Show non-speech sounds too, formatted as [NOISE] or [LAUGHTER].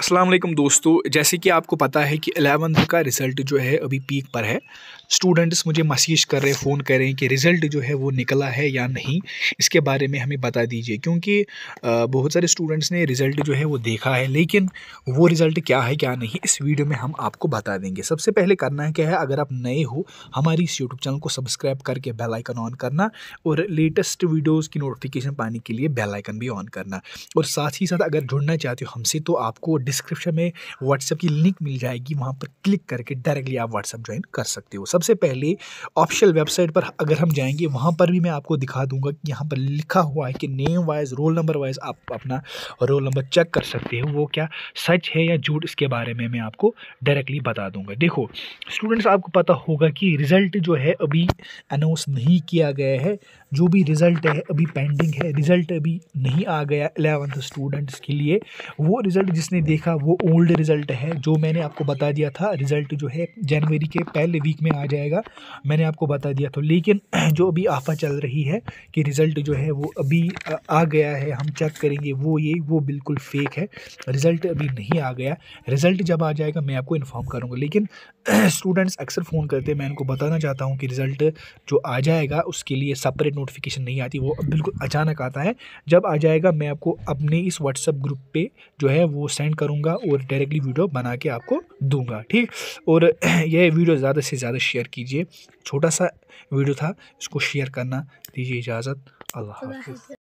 असलम दोस्तों जैसे कि आपको पता है कि एलेवंथ का रिज़ल्ट जो है अभी पीक पर है स्टूडेंट्स मुझे मसीज कर रहे हैं फ़ोन कर रहे हैं कि रिज़ल्ट जो है वो निकला है या नहीं इसके बारे में हमें बता दीजिए क्योंकि बहुत सारे स्टूडेंट्स ने रिज़ल्ट जो है वो देखा है लेकिन वो रिज़ल्ट क्या है क्या नहीं इस वीडियो में हम आपको बता देंगे सबसे पहले करना क्या है अगर आप नए हो हमारी इस यूट्यूब चैनल को सब्सक्राइब करके बेलाइकन ऑन करना और लेटेस्ट वीडियोज़ की नोटिफिकेशन पाने के लिए बेलाइकन भी ऑन करना और साथ ही साथ अगर जुड़ना चाहते हो हमसे तो आपको डिस्क्रिप्शन में व्हाट्सएप की लिंक मिल जाएगी वहाँ पर क्लिक करके डायरेक्टली आप व्हाट्सएप ज्वाइन कर सकते हो सबसे पहले ऑफिशियल वेबसाइट पर अगर हम जाएंगे वहाँ पर भी मैं आपको दिखा दूंगा कि यहाँ पर लिखा हुआ है कि name wise roll number wise आप अपना रोल नंबर चेक कर सकते हो वो क्या सच है या झूठ इसके बारे में मैं आपको डायरेक्टली बता दूंगा देखो स्टूडेंट्स आपको पता होगा कि रिज़ल्ट जो है अभी अनाउंस नहीं किया गया है जो भी रिज़ल्ट है अभी पेंडिंग है रिज़ल्ट अभी नहीं आ गया एलेवंथ स्टूडेंट्स के लिए वो रिज़ल्ट जिसने देख देखा वो ओल्ड रिज़ल्ट है जो मैंने आपको बता दिया था रिज़ल्ट जो है जनवरी के पहले वीक में आ जाएगा मैंने आपको बता दिया था लेकिन [CLEARS THROAT] जो अभी आफा चल रही है कि रिज़ल्ट जो है वो अभी आ गया है हम चेक करेंगे वो ये वो बिल्कुल फेक है रिज़ल्ट अभी नहीं आ गया रिज़ल्ट जब आ जाएगा मैं आपको इन्फॉर्म करूँगा लेकिन स्टूडेंट्स [CLEARS THROAT] अक्सर फ़ोन करते हैं मैं उनको बताना चाहता हूँ कि रिज़ल्ट जो आ जाएगा उसके लिए सेपरेट नोटिफिकेशन नहीं आती वो बिल्कुल अचानक आता है जब आ जाएगा मैं आपको अपने इस व्हाट्सअप ग्रुप पे जो है वो सेंड कर करूँगा और डायरेक्टली वीडियो बना के आपको दूंगा ठीक और [CLEARS THROAT] यह वीडियो ज़्यादा से ज़्यादा शेयर कीजिए छोटा सा वीडियो था इसको शेयर करना दीजिए इजाज़त अल्लाह हाफिज़